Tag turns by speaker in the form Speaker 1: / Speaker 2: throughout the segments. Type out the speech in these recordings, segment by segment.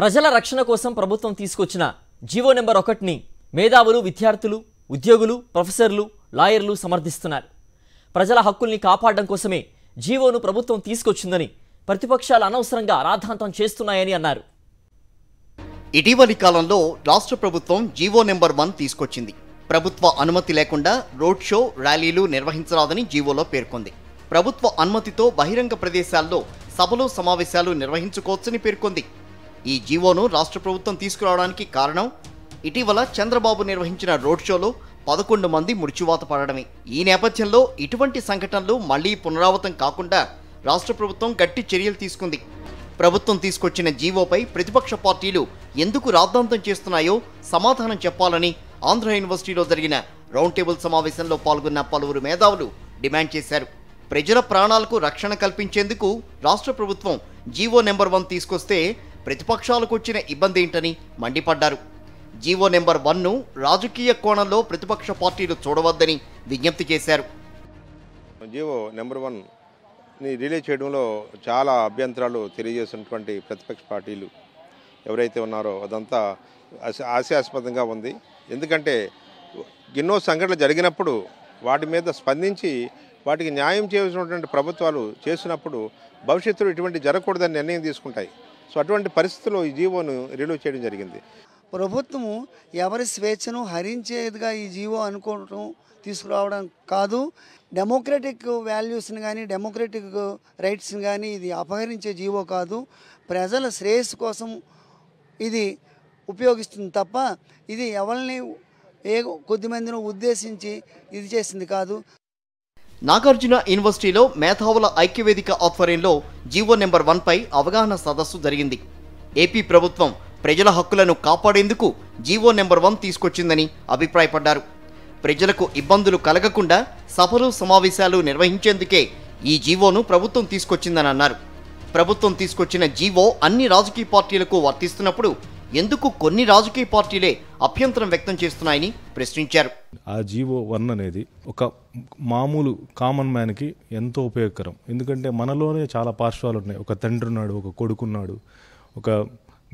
Speaker 1: ప్రజల రక్షణ కోసం ప్రభుత్వం తీసుకొచ్చిన జీవో నెంబర్ ఒకటిని మేధావులు విద్యార్థులు ఉద్యోగులు ప్రొఫెసర్లు లాయర్లు సమర్థిస్తున్నారు ప్రజల హక్కుల్ని కాపాడడం కోసమే జీవోను ప్రభుత్వం తీసుకొచ్చిందని ప్రతిపక్షాలు అనవసరంగా రాధాంతం చేస్తున్నాయని అన్నారు ఇటీవలి కాలంలో రాష్ట్ర ప్రభుత్వం జీవో నెంబర్ వన్ తీసుకొచ్చింది ప్రభుత్వ అనుమతి లేకుండా రోడ్ షో ర్యాలీలు నిర్వహించరాదని జీవోలో పేర్కొంది ప్రభుత్వ అనుమతితో బహిరంగ ప్రదేశాల్లో సభలు సమావేశాలు నిర్వహించుకోవచ్చని పేర్కొంది ఈ జీవోను రాష్ట్ర ప్రభుత్వం తీసుకురావడానికి కారణం ఇటీవల చంద్రబాబు నిర్వహించిన రోడ్ షోలో పదకొండు మంది మృత్యువాత పడడమే ఈ నేపథ్యంలో ఇటువంటి సంఘటనలు మళ్లీ పునరావృతం కాకుండా రాష్ట్ర ప్రభుత్వం గట్టి చర్యలు తీసుకుంది ప్రభుత్వం తీసుకొచ్చిన జీవోపై ప్రతిపక్ష పార్టీలు ఎందుకు రాద్ధాంతం చేస్తున్నాయో సమాధానం చెప్పాలని ఆంధ్ర యూనివర్సిటీలో జరిగిన రౌండ్ టేబుల్ సమావేశంలో పాల్గొన్న పలువురు మేధావులు డిమాండ్ చేశారు ప్రజల ప్రాణాలకు రక్షణ కల్పించేందుకు రాష్ట్ర ప్రభుత్వం జీవో నెంబర్ వన్ తీసుకొస్తే ప్రతిపక్షాలకు వచ్చిన ఇబ్బంది ఏంటని మండిపడ్డారు జీవో నెంబర్ వన్ను రాజకీయ కోణంలో ప్రతిపక్ష పార్టీలు చూడవద్దని విజ్ఞప్తి చేశారు
Speaker 2: జీవో నెంబర్ వన్ని రిలీజ్ చేయడంలో చాలా అభ్యంతరాలు తెలియజేసినటువంటి ప్రతిపక్ష పార్టీలు ఎవరైతే ఉన్నారో అదంతా హాస్యాస్పదంగా ఉంది ఎందుకంటే ఎన్నో సంఘటనలు జరిగినప్పుడు వాటి మీద స్పందించి వాటికి న్యాయం చేసినటువంటి ప్రభుత్వాలు చేసినప్పుడు భవిష్యత్తులో ఇటువంటి జరగకూడదని నిర్ణయం తీసుకుంటాయి సో అటువంటి పరిస్థితుల్లో ఈ జీవోను రిలీవ్ చేయడం జరిగింది
Speaker 3: ప్రభుత్వము ఎవరి స్వేచ్ఛను హరించేదిగా ఈ జీవో అనుకోవడం తీసుకురావడం కాదు డెమోక్రటిక్ వాల్యూస్ని కానీ డెమోక్రటిక్ రైట్స్ని కానీ ఇది అపహరించే జీవో కాదు ప్రజల శ్రేయస్సు కోసం ఇది ఉపయోగిస్తుంది తప్ప ఇది ఎవరిని ఏ కొద్దిమందిని ఉద్దేశించి ఇది చేసింది కాదు
Speaker 1: నాగార్జున యూనివర్సిటీలో మేధావుల ఐక్యవేదిక ఆధ్వర్యంలో జీవో నెంబర్ వన్పై అవగాహన సదస్సు జరిగింది ఏపీ ప్రభుత్వం ప్రజల హక్కులను కాపాడేందుకు జీవో నెంబర్ వన్ తీసుకొచ్చిందని అభిప్రాయపడ్డారు ప్రజలకు ఇబ్బందులు కలగకుండా సభలు సమావేశాలు నిర్వహించేందుకే ఈ జీవోను ప్రభుత్వం తీసుకొచ్చిందని అన్నారు ప్రభుత్వం తీసుకొచ్చిన జీవో అన్ని రాజకీయ పార్టీలకు వర్తిస్తున్నప్పుడు ఎందుకు కొన్ని రాజకీయ పార్టీలే అభ్యంతరం వ్యక్తం చేస్తున్నాయని ప్రశ్నించారు
Speaker 4: ఆ జీవో వన్ అనేది ఒక మామూలు కామన్ మ్యాన్కి ఎంతో ఉపయోగకరం ఎందుకంటే మనలోనే చాలా పార్శ్వాలు ఉన్నాయి ఒక తండ్రి ఉన్నాడు ఒక కొడుకున్నాడు ఒక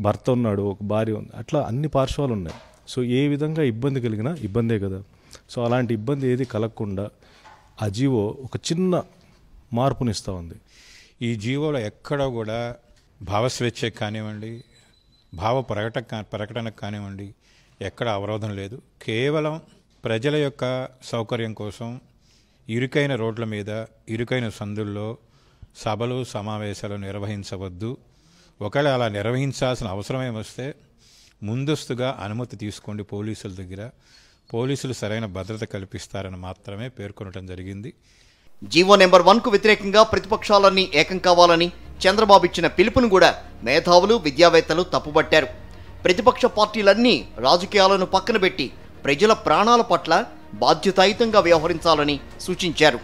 Speaker 4: భర్త ఉన్నాడు ఒక భార్య ఉంది అట్లా అన్ని పార్శ్వాలు ఉన్నాయి సో ఏ విధంగా ఇబ్బంది కలిగినా ఇబ్బందే కదా సో అలాంటి ఇబ్బంది ఏది కలగకుండా ఆ జీవో ఒక చిన్న
Speaker 5: మార్పునిస్తూ ఉంది ఈ జీవోలో ఎక్కడ కూడా భావస్వేచ్ఛ కానివ్వండి భావ ప్రకట ప్రకటనకు కానివ్వండి ఎక్కడ అవరోధం లేదు కేవలం ప్రజల యొక్క సౌకర్యం కోసం ఇరుకైన రోడ్ల మీద ఇరుకైన సందుల్లో సభలు సమావేశాలు నిర్వహించవద్దు ఒకవేళ అలా నిర్వహించాల్సిన అవసరమే వస్తే ముందస్తుగా అనుమతి తీసుకోండి పోలీసుల దగ్గర పోలీసులు సరైన భద్రత కల్పిస్తారని మాత్రమే పేర్కొనడం జరిగింది
Speaker 1: జీవో నెంబర్ వన్కు వ్యతిరేకంగా ప్రతిపక్షాలన్నీ ఏకం కావాలని చంద్రబాబు ఇచ్చిన పిలుపును కూడా మేధావులు విద్యావేత్తలు తప్పుబట్టారు ప్రతిపక్ష పార్టీలన్నీ రాజకీయాలను పెట్టి ప్రజల ప్రాణాల పట్ల బాధ్యతాయుతంగా వ్యవహరించాలని సూచించారు